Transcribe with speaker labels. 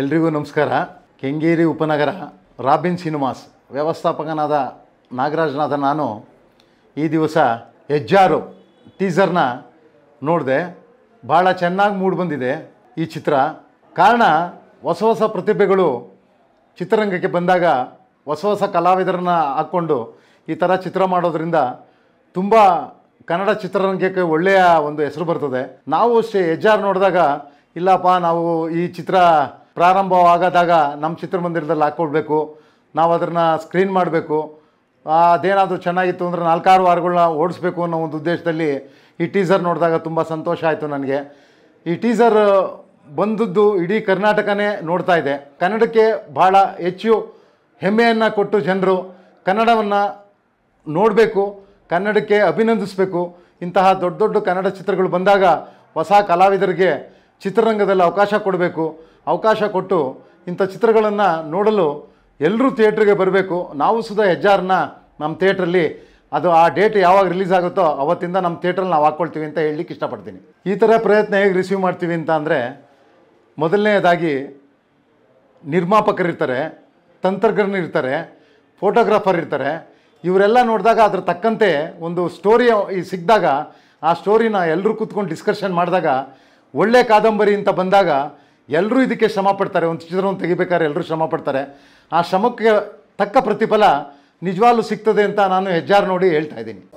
Speaker 1: ಎಲ್ರಿಗೂ ನಮಸ್ಕಾರ ಕೆಂಗೇರಿ ಉಪನಗರ ರಾಬಿನ್ ಸಿನಿಮಾಸ್ ವ್ಯವಸ್ಥಾಪಕನಾದ ನಾಗರಾಜನಾದ ನಾನು ಈ ದಿವಸ ಹೆಜ್ಜಾರು ಟೀಸರ್ನ ನೋಡಿದೆ ಭಾಳ ಚೆನ್ನಾಗಿ ಮೂಡಿಬಂದಿದೆ ಈ ಚಿತ್ರ ಕಾರಣ ಹೊಸ ಹೊಸ ಪ್ರತಿಭೆಗಳು ಚಿತ್ರರಂಗಕ್ಕೆ ಬಂದಾಗ ಹೊಸ ಹೊಸ ಕಲಾವಿದರನ್ನ ಹಾಕ್ಕೊಂಡು ಈ ಥರ ಚಿತ್ರ ಮಾಡೋದರಿಂದ ತುಂಬ ಕನ್ನಡ ಚಿತ್ರರಂಗಕ್ಕೆ ಒಳ್ಳೆಯ ಒಂದು ಹೆಸರು ಬರ್ತದೆ ನಾವು ಅಷ್ಟೇ ಹೆಜ್ಜಾರು ನೋಡಿದಾಗ ಇಲ್ಲಪ್ಪ ನಾವು ಈ ಚಿತ್ರ ಪ್ರಾರಂಭವಾಗದಾಗ ನಮ್ಮ ಚಿತ್ರಮಂದಿರದಲ್ಲಿ ಹಾಕ್ಕೊಡ್ಬೇಕು ನಾವು ಅದನ್ನು ಸ್ಕ್ರೀನ್ ಮಾಡಬೇಕು ಅದೇನಾದರೂ ಚೆನ್ನಾಗಿತ್ತು ಅಂದರೆ ನಾಲ್ಕಾರು ವಾರಗಳನ್ನ ಓಡಿಸ್ಬೇಕು ಅನ್ನೋ ಒಂದು ಉದ್ದೇಶದಲ್ಲಿ ಈ ಟೀಸರ್ ನೋಡಿದಾಗ ತುಂಬ ಸಂತೋಷ ಆಯಿತು ನನಗೆ ಈ ಟೀಸರ್ ಬಂದದ್ದು ಇಡೀ ಕರ್ನಾಟಕನೇ ನೋಡ್ತಾ ಇದೆ ಕನ್ನಡಕ್ಕೆ ಭಾಳ ಹೆಚ್ಚು ಹೆಮ್ಮೆಯನ್ನು ಕೊಟ್ಟು ಜನರು ಕನ್ನಡವನ್ನು ನೋಡಬೇಕು ಕನ್ನಡಕ್ಕೆ ಅಭಿನಂದಿಸಬೇಕು ಇಂತಹ ದೊಡ್ಡ ದೊಡ್ಡ ಕನ್ನಡ ಚಿತ್ರಗಳು ಬಂದಾಗ ಹೊಸ ಕಲಾವಿದರಿಗೆ ಚಿತ್ರರಂಗದಲ್ಲಿ ಅವಕಾಶ ಕೊಡಬೇಕು ಅವಕಾಶ ಕೊಟ್ಟು ಇಂಥ ಚಿತ್ರಗಳನ್ನು ನೋಡಲು ಎಲ್ಲರೂ ಥಿಯೇಟ್ರಿಗೆ ಬರಬೇಕು ನಾವು ಸುಧಾ ಹೆಜ್ಜಾರನ್ನ ನಮ್ಮ ಥಿಯೇಟ್ರಲ್ಲಿ ಅದು ಆ ಡೇಟ್ ಯಾವಾಗ ರಿಲೀಸ್ ಆಗುತ್ತೋ ಅವತ್ತಿಂದ ನಮ್ಮ ಥಿಯೇಟ್ರಲ್ಲಿ ನಾವು ಹಾಕ್ಕೊಳ್ತೀವಿ ಅಂತ ಹೇಳಲಿಕ್ಕೆ ಇಷ್ಟಪಡ್ತೀನಿ ಈ ಥರ ಪ್ರಯತ್ನ ಹೇಗೆ ರಿಸೀವ್ ಮಾಡ್ತೀವಿ ಅಂತ ಅಂದರೆ ಮೊದಲನೇದಾಗಿ ನಿರ್ಮಾಪಕರಿರ್ತಾರೆ ಇರ್ತಾರೆ ಫೋಟೋಗ್ರಾಫರ್ ಇರ್ತಾರೆ ಇವರೆಲ್ಲ ನೋಡಿದಾಗ ಅದ್ರ ತಕ್ಕಂತೆ ಒಂದು ಸ್ಟೋರಿ ಸಿಕ್ಕಿದಾಗ ಆ ಸ್ಟೋರಿನ ಎಲ್ಲರೂ ಕೂತ್ಕೊಂಡು ಡಿಸ್ಕಷನ್ ಮಾಡಿದಾಗ ಒಳ್ಳೆ ಕಾದಂಬರಿ ಅಂತ ಬಂದಾಗ ಎಲ್ಲರೂ ಇದಕ್ಕೆ ಶ್ರಮ ಪಡ್ತಾರೆ ಒಂದು ಚಿತ್ರವನ್ನು ತೆಗಿಬೇಕಾದ್ರೆ ಎಲ್ಲರೂ ಶ್ರಮ ಪಡ್ತಾರೆ ಆ ಶ್ರಮಕ್ಕೆ ತಕ್ಕ ಪ್ರತಿಫಲ ನಿಜವಾಗ್ಲೂ ಸಿಗ್ತದೆ ಅಂತ ನಾನು ಹೆಜ್ಜಾರು ನೋಡಿ ಹೇಳ್ತಾ ಇದ್ದೀನಿ